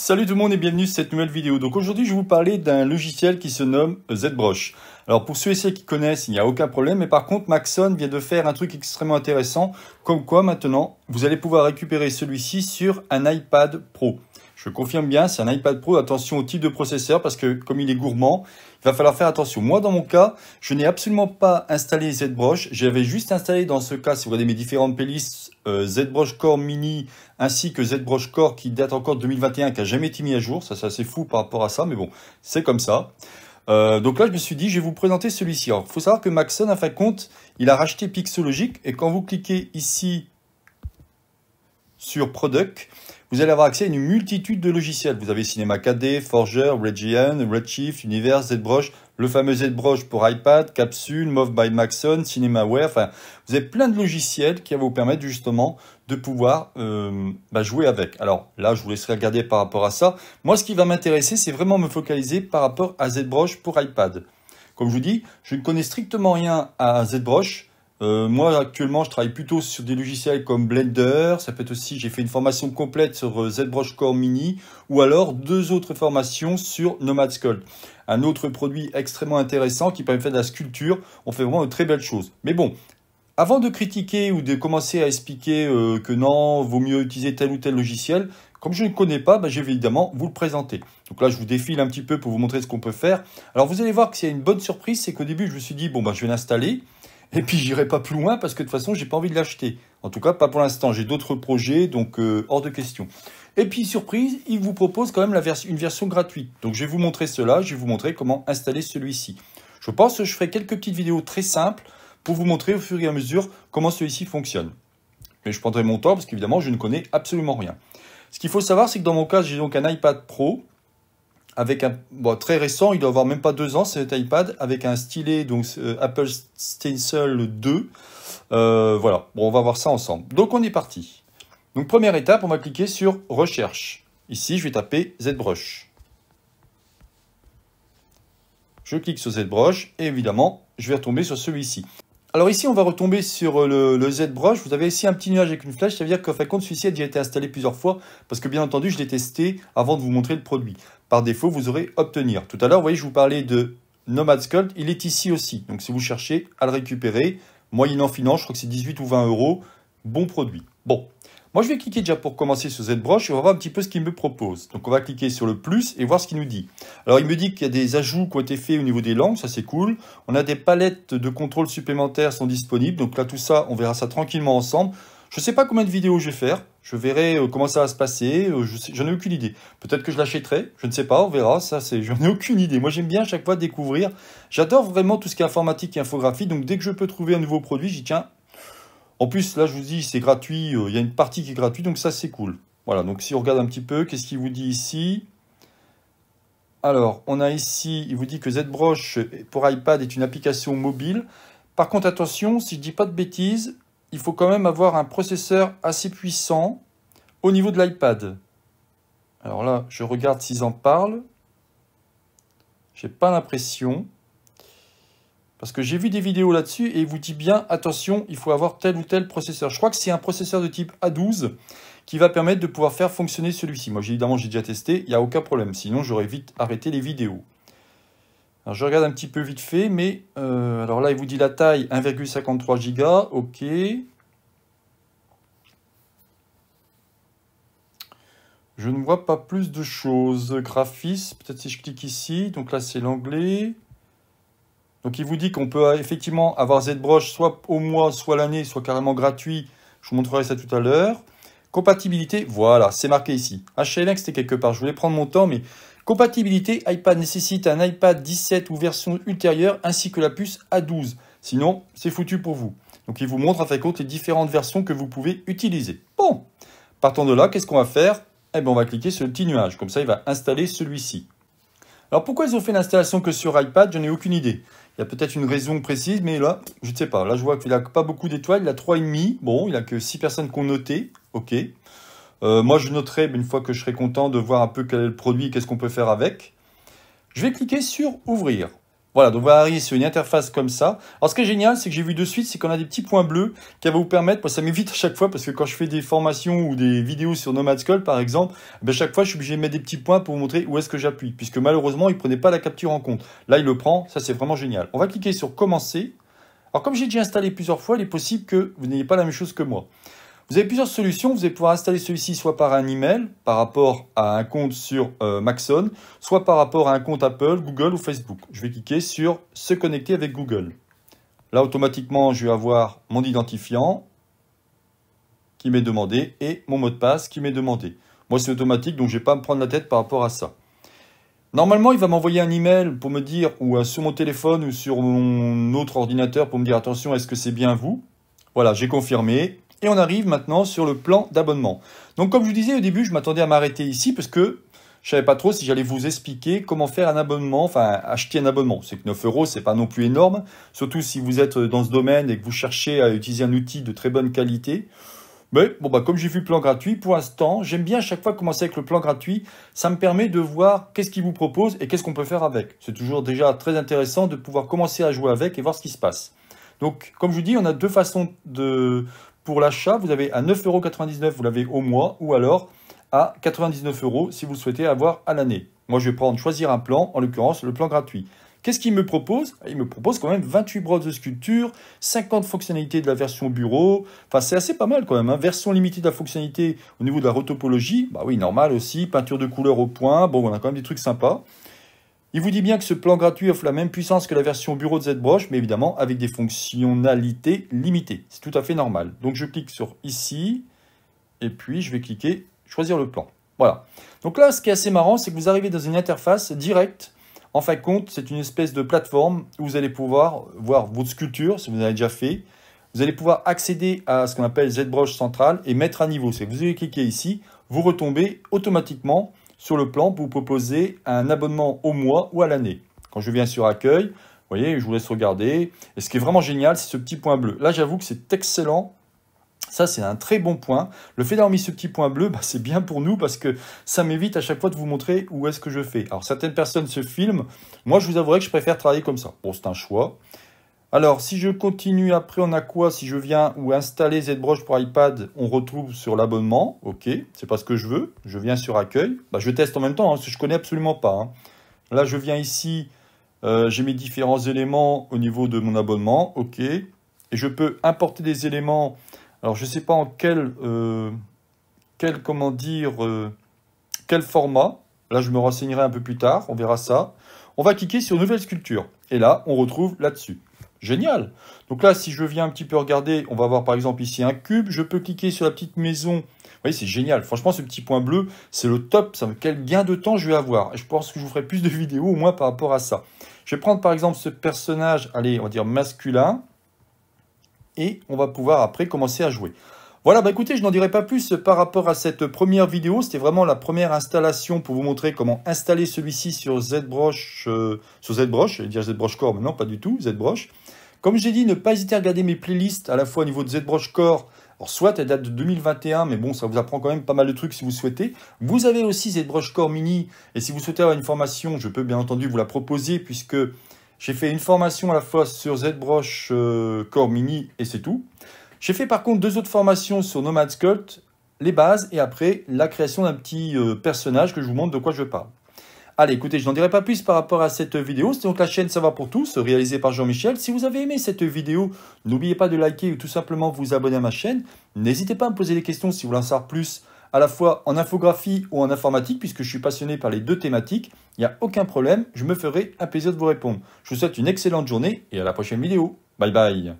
Salut tout le monde et bienvenue sur cette nouvelle vidéo. Donc aujourd'hui je vais vous parler d'un logiciel qui se nomme ZBrush. Alors pour ceux et celles qui connaissent, il n'y a aucun problème, mais par contre Maxon vient de faire un truc extrêmement intéressant, comme quoi maintenant vous allez pouvoir récupérer celui-ci sur un iPad Pro. Je confirme bien, c'est un iPad Pro. Attention au type de processeur parce que comme il est gourmand, il va falloir faire attention. Moi, dans mon cas, je n'ai absolument pas installé ZBrush. J'avais juste installé dans ce cas, si vous regardez mes différentes playlists, euh, ZBrush Core Mini ainsi que ZBrush Core qui date encore de 2021, qui n'a jamais été mis à jour. Ça, c'est assez fou par rapport à ça, mais bon, c'est comme ça. Euh, donc là, je me suis dit, je vais vous présenter celui-ci. Alors, il faut savoir que Maxon, en fin de compte, il a racheté Pixologic. Et quand vous cliquez ici sur Product, vous allez avoir accès à une multitude de logiciels. Vous avez Cinema 4D, Forger, Giant, Redshift, Universe, ZBrush, le fameux ZBrush pour iPad, Capsule, Move by Maxon, CinemaWare. Enfin, vous avez plein de logiciels qui vont vous permettre justement de pouvoir euh, bah, jouer avec. Alors là, je vous laisserai regarder par rapport à ça. Moi, ce qui va m'intéresser, c'est vraiment me focaliser par rapport à ZBrush pour iPad. Comme je vous dis, je ne connais strictement rien à ZBrush. Euh, moi, actuellement, je travaille plutôt sur des logiciels comme Blender. Ça peut être aussi, j'ai fait une formation complète sur euh, ZBrush Core Mini ou alors deux autres formations sur Nomad Sculpt. Un autre produit extrêmement intéressant qui permet de faire de la sculpture. On fait vraiment de très belles choses. Mais bon, avant de critiquer ou de commencer à expliquer euh, que non, vaut mieux utiliser tel ou tel logiciel, comme je ne connais pas, bah, je vais évidemment vous le présenter. Donc là, je vous défile un petit peu pour vous montrer ce qu'on peut faire. Alors vous allez voir que s'il y a une bonne surprise, c'est qu'au début, je me suis dit, bon, bah, je vais l'installer. Et puis j'irai pas plus loin parce que de toute façon, j'ai pas envie de l'acheter. En tout cas, pas pour l'instant. J'ai d'autres projets, donc euh, hors de question. Et puis surprise, il vous propose quand même la une version gratuite. Donc je vais vous montrer cela, je vais vous montrer comment installer celui-ci. Je pense que je ferai quelques petites vidéos très simples pour vous montrer au fur et à mesure comment celui-ci fonctionne. Mais je prendrai mon temps parce qu'évidemment, je ne connais absolument rien. Ce qu'il faut savoir, c'est que dans mon cas, j'ai donc un iPad Pro avec un très récent, il doit avoir même pas deux ans cet iPad, avec un stylet donc euh, Apple Stencil 2. Euh, voilà, on va voir ça ensemble. Donc on est parti. Donc première étape, on va cliquer sur recherche. Ici, je vais taper ZBrush. Je clique sur ZBrush et évidemment, je vais retomber sur celui-ci. Alors ici, on va retomber sur euh, le, ZBrush. Vous avez ici un petit nuage avec une flèche. Ça veut dire qu'en fin de compte, celui-ci a déjà été installé plusieurs fois parce que bien entendu, je l'ai testé avant de vous montrer le produit. Par défaut, vous aurez obtenir. Tout à l'heure, vous voyez, je vous parlais de Nomad Sculpt. Il est ici aussi. Donc si vous cherchez à le récupérer, moyennant finance, je crois que c'est 18 ou 20 euros. Bon produit. Bon. Moi, je vais cliquer déjà pour commencer sur ZBrush et on va voir un petit peu ce qu'il me propose. Donc, on va cliquer sur le plus et voir ce qu'il nous dit. Alors il me dit qu'il y a des ajouts qui ont été faits au niveau des langues, ça c'est cool. On a des palettes de contrôle supplémentaires sont disponibles. Donc là tout ça, on verra ça tranquillement ensemble. Je ne sais pas combien de vidéos je vais faire. Je verrai euh, comment ça va se passer. Euh, je j'en ai aucune idée. Peut-être que je l'achèterai. Je ne sais pas. On verra. Ça, c'est, j'en ai aucune idée. Moi, j'aime bien à chaque fois découvrir. J'adore vraiment tout ce qui est informatique et infographie. Donc, dès que je peux trouver un nouveau produit, j'y tiens. En plus, là, je vous dis, c'est gratuit. Euh, il y a une partie qui est gratuite. Donc, ça, c'est cool. Voilà. Donc, si on regarde un petit peu, qu'est-ce qu'il vous dit ici? Alors, on a ici, il vous dit que ZBrush pour iPad est une application mobile. Par contre, attention, si je ne dis pas de bêtises, il faut quand même avoir un processeur assez puissant au niveau de l'iPad. Alors là, je regarde s'ils en parlent. n'ai pas l'impression. Parce que j'ai vu des vidéos là-dessus et il vous dit bien, attention, il faut avoir tel ou tel processeur. Je crois que c'est un processeur de type A12 qui va permettre de pouvoir faire fonctionner celui-ci. Moi, évidemment, j'ai déjà testé, il n'y a aucun problème. Sinon, j'aurais vite arrêté les vidéos. Alors, je regarde un petit peu vite fait, mais... Euh, alors là, il vous dit la taille, 1,53 Go. OK. Je ne vois pas plus de choses. Graphisme, peut-être si je clique ici. Donc là, c'est l'anglais. Donc il vous dit qu'on peut euh, effectivement avoir ZBrush soit au mois, soit l'année, soit carrément gratuit. Je vous montrerai ça tout à l'heure. Compatibilité, voilà, c'est marqué ici. HLX, c'était quelque part. Je voulais prendre mon temps, mais compatibilité, iPad nécessite un iPad 17 ou version ultérieure, ainsi que la puce A12. Sinon, c'est foutu pour vous. Donc il vous montre à fin compte les différentes versions que vous pouvez utiliser. Bon, partant de là, qu'est-ce qu'on va faire Eh bien, on va cliquer sur le petit nuage. Comme ça, il va installer celui-ci. Alors pourquoi ils ont fait l'installation que sur iPad J'en ai aucune idée. Il y a peut-être une raison précise, mais là, je ne sais pas. Là, je vois qu'il n'a pas beaucoup d'étoiles. Il a demi. Bon, il n'a que 6 personnes qui ont noté. OK. Euh, moi, je noterai une fois que je serai content de voir un peu quel est le produit, qu'est-ce qu'on peut faire avec. Je vais cliquer sur Ouvrir. Voilà, donc va arriver sur une interface comme ça. Alors ce qui est génial, c'est que j'ai vu de suite, c'est qu'on a des petits points bleus qui vont vous permettre, moi ça m'évite à chaque fois, parce que quand je fais des formations ou des vidéos sur Nomad School par exemple, eh ben, chaque fois je suis obligé de mettre des petits points pour vous montrer où est-ce que j'appuie, puisque malheureusement il ne prenait pas la capture en compte. Là il le prend, ça c'est vraiment génial. On va cliquer sur commencer. Alors comme j'ai déjà installé plusieurs fois, il est possible que vous n'ayez pas la même chose que moi. Vous avez plusieurs solutions. Vous allez pouvoir installer celui-ci soit par un email, par rapport à un compte sur euh, Maxon, soit par rapport à un compte Apple, Google ou Facebook. Je vais cliquer sur Se connecter avec Google. Là, automatiquement, je vais avoir mon identifiant qui m'est demandé et mon mot de passe qui m'est demandé. Moi, c'est automatique, donc je ne vais pas me prendre la tête par rapport à ça. Normalement, il va m'envoyer un email pour me dire, ou euh, sur mon téléphone ou sur mon autre ordinateur pour me dire attention, est-ce que c'est bien vous Voilà, j'ai confirmé. Et on arrive maintenant sur le plan d'abonnement. Donc comme je vous disais au début, je m'attendais à m'arrêter ici parce que je ne savais pas trop si j'allais vous expliquer comment faire un abonnement, enfin acheter un abonnement. C'est que 9 euros, ce n'est pas non plus énorme, surtout si vous êtes euh, dans ce domaine et que vous cherchez à utiliser un outil de très bonne qualité. Mais bon, bah, comme j'ai vu le plan gratuit, pour l'instant, j'aime bien à chaque fois commencer avec le plan gratuit. Ça me permet de voir qu'est-ce qu'il vous propose et qu'est-ce qu'on peut faire avec. C'est toujours déjà très intéressant de pouvoir commencer à jouer avec et voir ce qui se passe. Donc, comme je vous dis, on a deux façons de, pour l'achat, vous avez à 9,99€, vous l'avez au mois, ou alors à 99 euros si vous souhaitez avoir à l'année. Moi, je vais prendre choisir un plan, en l'occurrence le plan gratuit. Qu'est-ce qu'il me propose Il me propose quand même 28 brosses de sculpture, 50 fonctionnalités de la version bureau. Enfin, c'est assez pas mal quand même. Hein. Version limitée de la fonctionnalité au niveau de la retopologie. Bah oui, normal aussi. Peinture de couleur au point. Bon, on a quand même des trucs sympas. Il vous dit bien que ce plan gratuit offre la même puissance que la version bureau de ZBrush, mais évidemment avec des fonctionnalités limitées. C'est tout à fait normal. Donc je clique sur ici, et puis je vais cliquer choisir le plan. Voilà. Donc là, ce qui est assez marrant, c'est que vous arrivez dans une interface directe. En fin de compte, c'est une espèce de plateforme où vous allez pouvoir voir votre sculpture, si vous en avez déjà fait. Vous allez pouvoir accéder à ce qu'on appelle ZBrush central et mettre à niveau. C'est que vous allez cliquer ici, vous retombez automatiquement sur le plan pour vous proposer un abonnement au mois ou à l'année. Quand je viens sur accueil, vous voyez, je vous laisse regarder. Et ce qui est vraiment génial, c'est ce petit point bleu. Là, j'avoue que c'est excellent ça, c'est un très bon point. Le fait d'avoir mis ce petit point bleu, bah, c'est bien pour nous parce que ça m'évite à chaque fois de vous montrer où est-ce que je fais. Alors, certaines personnes se filment. Moi, je vous avouerai que je préfère travailler comme ça. Bon, c'est un choix. Alors, si je continue après, on a quoi Si je viens ou installer ZBrush pour iPad, on retrouve sur l'abonnement. Ok, c'est pas ce que je veux. Je viens sur accueil. Bah, je teste en même temps, hein, parce que je connais absolument pas. Hein. Là, je viens ici, euh, j'ai mes différents éléments au niveau de mon abonnement. Ok, et je peux importer des éléments. Alors, je sais pas en quel, euh, comment dire, euh, quel format. Là, je me renseignerai un peu plus tard. On verra ça. On va cliquer sur nouvelle sculpture. Et là, on retrouve là-dessus. Génial. Donc là, si je viens un petit peu regarder, on va voir par exemple ici un cube. Je peux cliquer sur la petite maison. Vous voyez, c'est génial. Franchement, ce petit point bleu, c'est le top. Ça, quel gain de temps je vais avoir. Je pense que je vous ferai plus de vidéos, au moins par rapport à ça. Je vais prendre par exemple ce personnage, allez, on va dire masculin. Et on va pouvoir après commencer à jouer. Voilà, bah écoutez, je n'en dirai pas plus par rapport à cette première vidéo. C'était vraiment la première installation pour vous montrer comment installer celui-ci sur ZBrush, euh, sur ZBrush, je vais dire ZBrush Core, mais non, pas du tout, ZBrush. Comme j'ai dit, ne pas hésiter à regarder mes playlists à la fois au niveau de ZBrush Core, alors soit elle date de 2021, mais bon, ça vous apprend quand même pas mal de trucs si vous souhaitez. Vous avez aussi ZBrush Core Mini, et si vous souhaitez avoir une formation, je peux bien entendu vous la proposer, puisque j'ai fait une formation à la fois sur ZBrush euh, Core Mini, et c'est tout. J'ai fait par contre deux autres formations sur Nomad Sculpt, les bases et après la création d'un petit euh, personnage que je vous montre de quoi je parle. Allez, écoutez, je n'en dirai pas plus par rapport à cette vidéo. C'est donc la chaîne Ça va pour tous, réalisée par Jean-Michel. Si vous avez aimé cette vidéo, n'oubliez pas de liker ou tout simplement vous abonner à ma chaîne. N'hésitez pas à me poser des questions si vous voulez en savoir plus, à la fois en infographie ou en informatique, puisque je suis passionné par les deux thématiques. Il n'y a aucun problème, je me ferai un plaisir de vous répondre. Je vous souhaite une excellente journée et à la prochaine vidéo. Bye bye